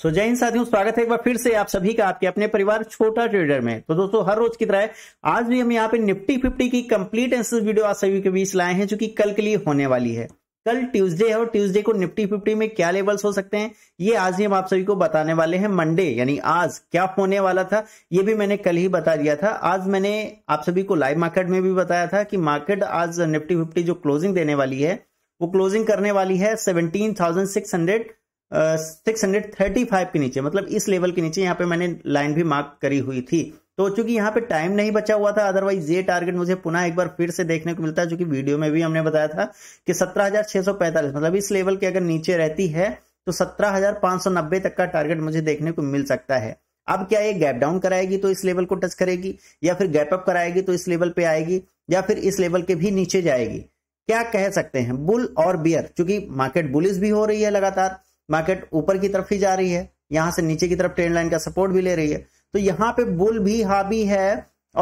सो जय हिंद साथियों स्वागत है एक बार फिर से आप सभी का आपके अपने परिवार छोटा ट्रेडर में तो दोस्तों हर रोज की तरह आज भी हम यहाँ पे निफ्टी फिफ्टी की कंप्लीट एंसर वीडियो आप सभी के बीच लाए हैं जो कि कल के लिए होने वाली है कल ट्यूसडे है और ट्यूसडे को निफ्टी फिफ्टी में क्या लेवल्स हो सकते हैं ये आज ही हम आप सभी को बताने वाले हैं मंडे यानी आज क्या होने वाला था ये भी मैंने कल ही बता दिया था आज मैंने आप सभी को लाइव मार्केट में भी बताया था कि मार्केट आज निफ्टी फिफ्टी जो क्लोजिंग देने वाली है वो क्लोजिंग करने वाली है seventeen thousand six hundred six hundred thirty five के नीचे मतलब इस लेवल के नीचे यहाँ पे मैंने लाइन भी मार्क करी हुई थी तो चूंकि यहाँ पे टाइम नहीं बचा हुआ था अदरवाइज ये टारगेट मुझे पुनः एक बार फिर से देखने को मिलता है जो कि वीडियो में भी हमने बताया था कि 17,645 मतलब इस लेवल के अगर नीचे रहती है तो 17,590 तक का टारगेट मुझे देखने को मिल सकता है अब क्या ये गैप डाउन कराएगी तो इस लेवल को टच करेगी या फिर गैप अप कराएगी तो इस लेवल पे आएगी या फिर इस लेवल के भी नीचे जाएगी क्या कह सकते हैं बुल और बियर चूंकि मार्केट बुलिस भी हो रही है लगातार मार्केट ऊपर की तरफ ही जा रही है यहां से नीचे की तरफ ट्रेंड लाइन का सपोर्ट भी ले रही है तो यहाँ पे बुल भी हावी है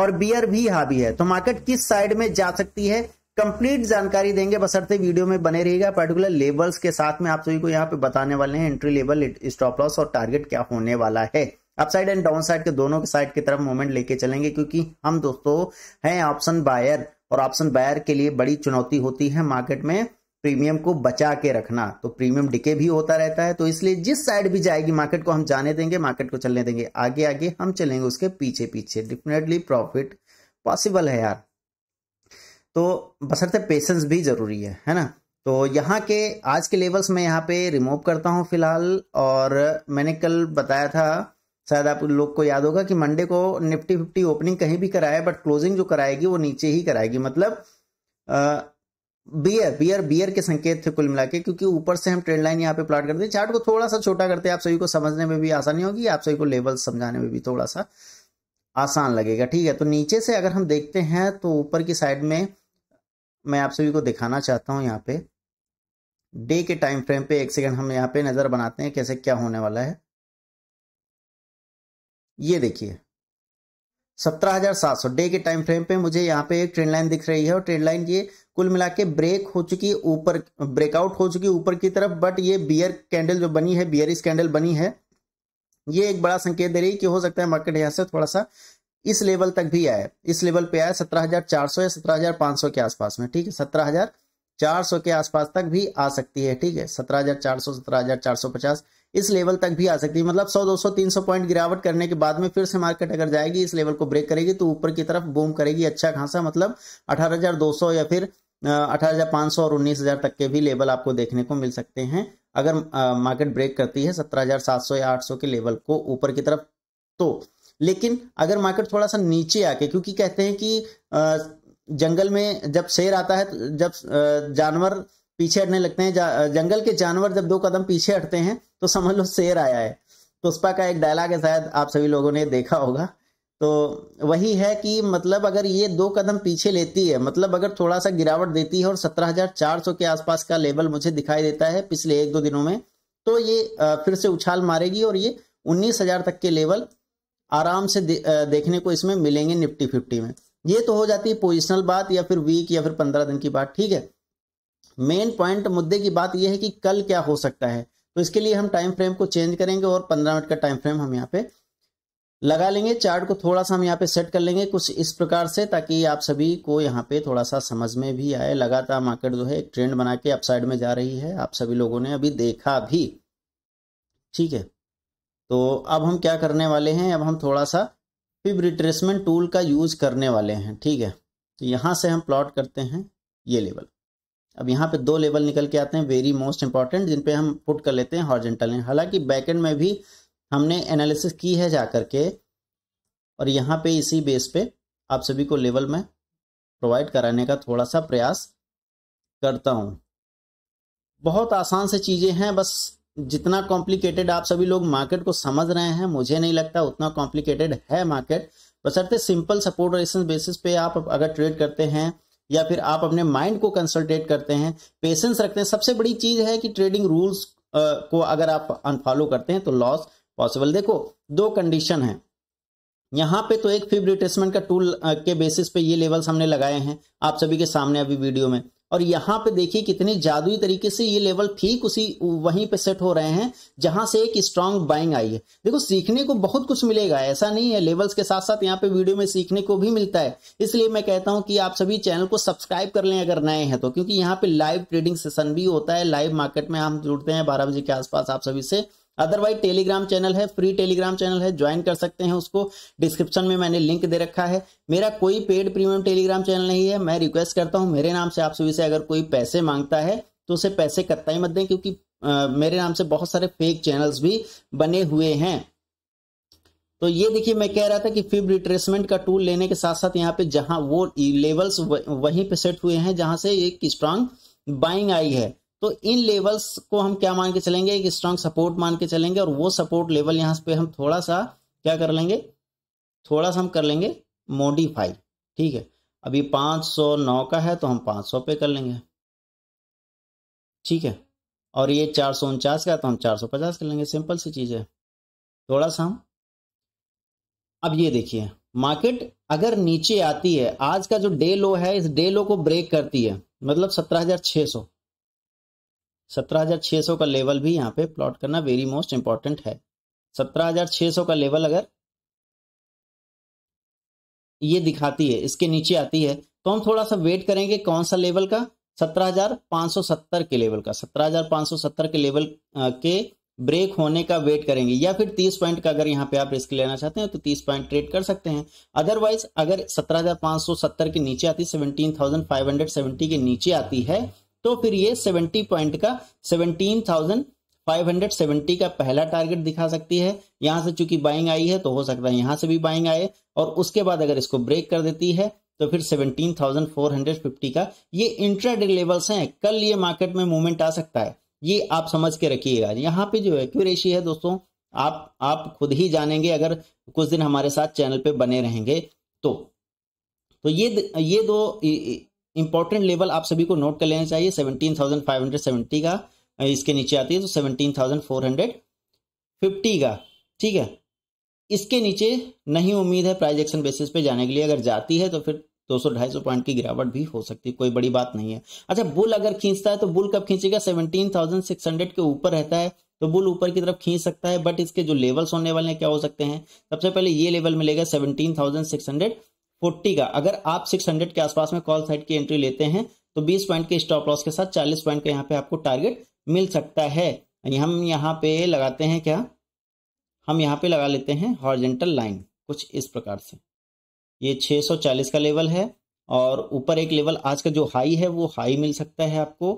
और बियर भी हावी है तो मार्केट किस साइड में जा सकती है कंप्लीट जानकारी देंगे बसरते वीडियो में बने रहिएगा पर्टिकुलर लेवल्स के साथ में आप सभी को यहाँ पे बताने वाले हैं एंट्री लेवल स्टॉप लॉस और टारगेट क्या होने वाला है अपसाइड एंड डाउन साइड के दोनों के साइड की तरफ मूवमेंट लेके चलेंगे क्योंकि हम दोस्तों हैं ऑप्शन बायर और ऑप्शन बायर के लिए बड़ी चुनौती होती है मार्केट में प्रीमियम को बचा के रखना तो प्रीमियम डिके भी होता रहता है तो इसलिए जिस साइड भी जाएगी मार्केट को हम जाने देंगे मार्केट को चलने देंगे आगे आगे हम चलेंगे उसके पीछे पीछे डेफिनेटली प्रॉफिट पॉसिबल है यार तो बसरते पेशेंस भी जरूरी है है ना तो यहाँ के आज के लेवल्स मैं यहाँ पे रिमूव करता हूँ फिलहाल और मैंने कल बताया था शायद आप लोग को याद होगा कि मंडे को निफ्टी फिफ्टी ओपनिंग कहीं भी कराए बट क्लोजिंग जो कराएगी वो नीचे ही कराएगी मतलब बियर बियर बियर के संकेत थे कुल मिला के क्योंकि ऊपर से हम ट्रेंड लाइन यहाँ पे प्लॉट करते हैं चार्ट को थोड़ा सा छोटा करते हैं आप सभी को समझने में भी आसानी होगी आप सभी को लेवल समझाने में भी थोड़ा सा आसान लगेगा ठीक है तो नीचे से अगर हम देखते हैं तो ऊपर की साइड में मैं आप सभी को दिखाना चाहता हूँ यहाँ पे डे के टाइम फ्रेम पे एक सेकंड हम यहाँ पे नज़र बनाते हैं कैसे क्या होने वाला है ये देखिए सत्रह डे के टाइम फ्रेम पे मुझे यहाँ पे एक ट्रेंड लाइन दिख रही है और ट्रेंड लाइन ये कुल मिला के ब्रेक हो चुकी ऊपर ब्रेकआउट हो चुकी ऊपर की तरफ बट ये बियर कैंडल जो बनी है बियरिस कैंडल बनी है ये एक बड़ा संकेत दे रही है कि हो सकता है मार्केट यहाँ से थोड़ा सा इस लेवल तक भी आए इस लेवल पे आए सत्रह या सत्रह के आसपास में ठीक है 17,400 के आसपास तक भी आ सकती है ठीक है 17,400 17,450 इस लेवल तक भी आ सकती है मतलब 100 200 300 पॉइंट गिरावट करने के बाद में फिर से मार्केट अगर जाएगी इस लेवल को ब्रेक करेगी तो ऊपर की तरफ बूम करेगी अच्छा खासा मतलब 18,200 या फिर 18,500 और 19,000 तक के भी लेवल आपको देखने को मिल सकते हैं अगर मार्केट ब्रेक करती है 17,700 या 800 के लेवल को ऊपर की तरफ तो लेकिन अगर मार्केट थोड़ा सा नीचे आके क्योंकि कहते हैं कि जंगल में जब शेर आता है जब जानवर पीछे हटने लगते हैं जंगल के जानवर जब दो कदम पीछे हटते हैं तो समझ लो शेर आया है तो पुष्पा का एक डायलॉग है शायद आप सभी लोगों ने देखा होगा तो वही है कि मतलब अगर ये दो कदम पीछे लेती है मतलब अगर थोड़ा सा गिरावट देती है और 17,400 के आसपास का लेवल मुझे दिखाई देता है पिछले एक दो दिनों में तो ये फिर से उछाल मारेगी और ये 19,000 तक के लेवल आराम से दे, देखने को इसमें मिलेंगे निफ्टी फिफ्टी में ये तो हो जाती है पोजिशनल बात या फिर वीक या फिर पंद्रह दिन की बात ठीक है मेन पॉइंट मुद्दे की बात यह है कि कल क्या हो सकता है तो इसके लिए हम टाइम फ्रेम को चेंज करेंगे और पंद्रह मिनट का टाइम फ्रेम हम यहाँ पे लगा लेंगे चार्ट को थोड़ा सा हम यहाँ पे सेट कर लेंगे कुछ इस प्रकार से ताकि आप सभी को यहाँ पे थोड़ा सा समझ में भी आए लगातार मार्केट जो है एक ट्रेंड बना के अपसाइड में जा रही है आप सभी लोगों ने अभी देखा भी ठीक है तो अब हम क्या करने वाले हैं अब हम थोड़ा सा फिब रिट्रेसमेंट टूल का यूज करने वाले हैं ठीक है तो यहाँ से हम प्लॉट करते हैं ये लेवल अब यहाँ पे दो लेवल निकल के आते हैं वेरी मोस्ट इंपॉर्टेंट जिन पे हम पुट कर लेते हैं हॉर्जेंटल लाइन हालांकि बैकेंड में भी हमने एनालिसिस की है जा करके और यहाँ पे इसी बेस पे आप सभी को लेवल में प्रोवाइड कराने का थोड़ा सा प्रयास करता हूँ बहुत आसान से चीज़ें हैं बस जितना कॉम्प्लिकेटेड आप सभी लोग मार्केट को समझ रहे हैं मुझे नहीं लगता उतना कॉम्प्लिकेटेड है मार्केट बसरते सिंपल सपोर्ट रेशन बेसिस पे आप अगर ट्रेड करते हैं या फिर आप अपने माइंड को कंसल्टेट करते हैं पेशेंस रखते हैं सबसे बड़ी चीज है कि ट्रेडिंग रूल्स को अगर आप अनफॉलो करते हैं तो लॉस पॉसिबल देखो दो कंडीशन है यहाँ पे तो एक फिब रिट्रेसमेंट का टूल के बेसिस पे ये लेवल्स हमने लगाए हैं आप सभी के सामने अभी वीडियो में और यहाँ पे देखिए कितने जादुई तरीके से ये लेवल ठीक उसी वहीं पे सेट हो रहे हैं जहां से एक स्ट्रांग बाइंग आई है देखो सीखने को बहुत कुछ मिलेगा ऐसा नहीं है लेवल्स के साथ साथ यहाँ पे वीडियो में सीखने को भी मिलता है इसलिए मैं कहता हूं कि आप सभी चैनल को सब्सक्राइब कर लें अगर नए हैं तो क्योंकि यहाँ पे लाइव ट्रेडिंग सेशन भी होता है लाइव मार्केट में हम जुड़ते हैं बारह बजे के आसपास आप सभी से अदरवाइज टेलीग्राम चैनल है फ्री टेलीग्राम चैनल है ज्वाइन कर सकते हैं उसको डिस्क्रिप्शन में मैंने लिंक दे रखा है मेरा कोई पेड प्रीमियम टेलीग्राम चैनल नहीं है मैं रिक्वेस्ट करता हूं मेरे नाम से आप सभी से अगर कोई पैसे मांगता है तो उसे पैसे कत्ता ही मत दें क्योंकि आ, मेरे नाम से बहुत सारे फेक चैनल्स भी बने हुए हैं तो ये देखिए मैं कह रहा था कि फिब रिट्रेसमेंट का टूल लेने के साथ साथ यहाँ पे जहां वो लेवल्स वहीं पे सेट हुए हैं जहां से एक स्ट्रांग बाइंग आई है तो इन लेवल्स को हम क्या मान के चलेंगे एक स्ट्रांग सपोर्ट मान के चलेंगे और वो सपोर्ट लेवल यहाँ पे हम थोड़ा सा क्या कर लेंगे थोड़ा सा हम कर लेंगे मॉडिफाई ठीक है अभी 509 का है तो हम 500 पे कर लेंगे ठीक है और ये चार सौ उनचास का तो हम 450 कर लेंगे सिंपल सी चीज़ है थोड़ा सा हम अब ये देखिए मार्केट अगर नीचे आती है आज का जो डे लो है इस डे लो को ब्रेक करती है मतलब सत्रह हजार छह सौ 17600 का लेवल भी यहाँ पे प्लॉट करना वेरी मोस्ट इंपॉर्टेंट है 17600 का लेवल अगर ये दिखाती है इसके नीचे आती है तो हम थोड़ा सा वेट करेंगे कौन सा लेवल का 17,570 के लेवल का 17,570 के लेवल के ब्रेक होने का वेट करेंगे या फिर 30 पॉइंट का अगर यहाँ पे आप रिस्क लेना चाहते हैं तो 30 पॉइंट ट्रेड कर सकते हैं अदरवाइज अगर 17,570 के नीचे आती 17,570 के नीचे आती है तो फिर ये 70 पॉइंट का 17,570 का पहला टारगेट दिखा सकती है यहां से चूंकि बाइंग आई है तो हो सकता है यहां से भी बाइंग आए और उसके बाद अगर इसको ब्रेक कर देती है तो फिर 17,450 का ये डे लेवल्स हैं कल ये मार्केट में मूवमेंट आ सकता है ये आप समझ के रखिएगा यहाँ पे जो एक्यूरेसी है दोस्तों आप आप खुद ही जानेंगे अगर कुछ दिन हमारे साथ चैनल पे बने रहेंगे तो तो ये ये दो इंपॉर्टेंट लेवल आप सभी को नोट कर लेना चाहिए seventeen thousand five hundred seventy का इसके नीचे आती है तो seventeen thousand four hundred fifty का ठीक है इसके नीचे नहीं उम्मीद है प्राइज एक्शन बेसिस पे जाने के लिए अगर जाती है तो फिर दो सौ ढाई सौ पॉइंट की गिरावट भी हो सकती है कोई बड़ी बात नहीं है अच्छा बुल अगर खींचता है तो बुल कब खींचेगा सेवनटीन थाउजेंड सिक्स हंड्रेड के ऊपर रहता है तो बुल ऊपर की तरफ खींच सकता है बट इसके जो लेवल्स होने वाले हैं क्या हो सकते हैं सबसे पहले ये लेवल मिलेगा seventeen thousand six hundred forty का अगर आप सिक्स हंड्रेड के आसपास में कॉल साइड की एंट्री लेते हैं तो बीस पॉइंट के स्टॉप लॉस के साथ चालीस पॉइंट का यहाँ पे आपको टारगेट मिल सकता है हम यहाँ पे लगाते हैं क्या हम यहाँ पे लगा लेते हैं हॉर्जेंटल लाइन कुछ इस प्रकार से ये 640 का लेवल है और ऊपर एक लेवल आज का जो हाई है वो हाई मिल सकता है आपको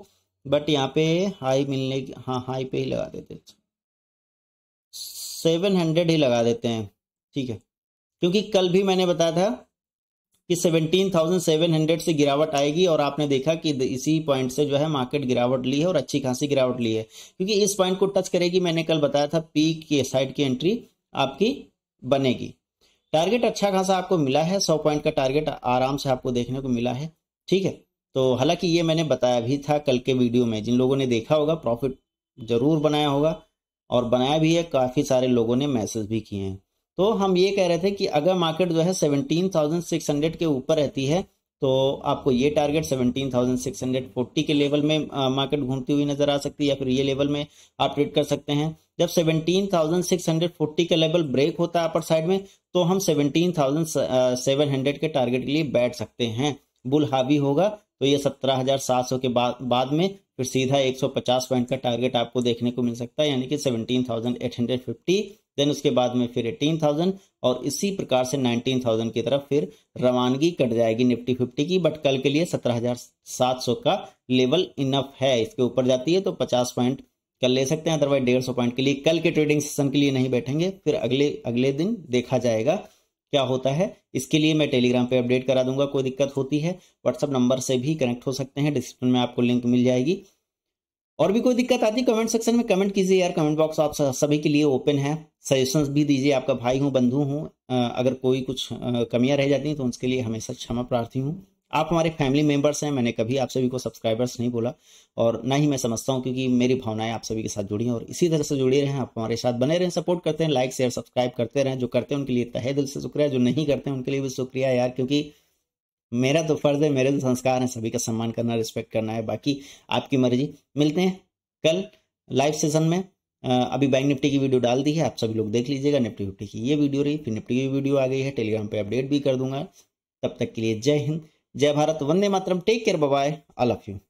बट यहाँ पे हाई मिलने हाँ हाई पे ही लगा देते सेवन हंड्रेड ही लगा देते हैं ठीक है क्योंकि कल भी मैंने बताया था कि 17,700 से गिरावट आएगी और आपने देखा कि इसी पॉइंट से जो है मार्केट गिरावट ली है और अच्छी खासी गिरावट ली है क्योंकि इस पॉइंट को टच करेगी मैंने कल बताया था पीक के साइड की एंट्री आपकी बनेगी टारगेट अच्छा खासा आपको मिला है सौ पॉइंट का टारगेट आराम से आपको देखने को मिला है ठीक है तो हालांकि ये मैंने बताया भी था कल के वीडियो में जिन लोगों ने देखा होगा प्रॉफिट जरूर बनाया होगा और बनाया भी है काफ़ी सारे लोगों ने मैसेज भी किए हैं तो हम ये कह रहे थे कि अगर मार्केट जो है सेवनटीन थाउजेंड सिक्स हंड्रेड के ऊपर रहती है तो आपको ये target seventeen thousand six hundred forty के लेवल में मार्केट घूमती हुई नजर आ सकती है या फिर ये लेवल में आप ट्रेड कर सकते हैं जब seventeen thousand six hundred forty का लेवल ब्रेक होता है अपर साइड में तो हम सेवनटीन थाउजेंड सेवन हंड्रेड के टारगेट के लिए बैठ सकते हैं बुल हावी होगा तो ये सत्रह हजार सात सौ के बाद बाद में फिर सीधा एक सौ पचास पॉइंट का टारगेट आपको देखने को मिल सकता है यानी कि seventeen thousand eight hundred fifty then उसके बाद में फिर एटीन थाउजेंड और इसी प्रकार से नाइनटीन थाउजेंड की तरफ फिर रवानगी कट जाएगी निफ्टी फिफ्टी की बट कल के लिए सत्रह हजार सात सौ का लेवल इनफ है इसके ऊपर जाती है तो पचास पॉइंट कल ले सकते हैं अदरवाइज डेढ़ सौ पॉइंट के लिए कल के ट्रेडिंग सेशन के लिए नहीं बैठेंगे फिर अगले अगले दिन देखा जाएगा क्या होता है इसके लिए मैं टेलीग्राम पे अपडेट करा दूंगा कोई दिक्कत होती है व्हाट्सअप नंबर से भी कनेक्ट हो सकते हैं डिस्क्रिप्शन में आपको लिंक मिल जाएगी और भी कोई दिक्कत आती है कमेंट सेक्शन में कमेंट कीजिए यार कमेंट बॉक्स आप सभी के लिए ओपन है सजेशंस भी दीजिए आपका भाई हूँ बंधु हूँ अगर कोई कुछ कमियाँ रह जाती हैं तो उसके लिए हमेशा क्षमा प्रार्थी हूँ आप हमारे फैमिली मेम्बर्स हैं मैंने कभी आप सभी को सब्सक्राइबर्स नहीं बोला और ना ही मैं समझता हूँ क्योंकि मेरी भावनाएं आप सभी के साथ जुड़ी हैं और इसी तरह से जुड़ी रहें आप हमारे साथ बने रहें सपोर्ट करते हैं लाइक शेयर सब्सक्राइब करते रहें जो करते हैं उनके लिए तहे दिल से शुक्रिया जो नहीं करते हैं उनके लिए भी शुक्रिया यार क्योंकि मेरा तो फर्ज है मेरे तो संस्कार है सभी का सम्मान करना रिस्पेक्ट करना है बाकी आपकी मर्जी मिलते हैं कल लाइव सेशन में अभी बैंक निफ्टी की वीडियो डाल दी है आप सभी लोग देख लीजिएगा निफ्टी निफ्टी की ये वीडियो रही फिर निफ्टी की वीडियो आ गई है टेलीग्राम पर अपडेट भी कर दूंगा तब तक के लिए जय हिंद जय भारत वंदे मातरम take care bye I love you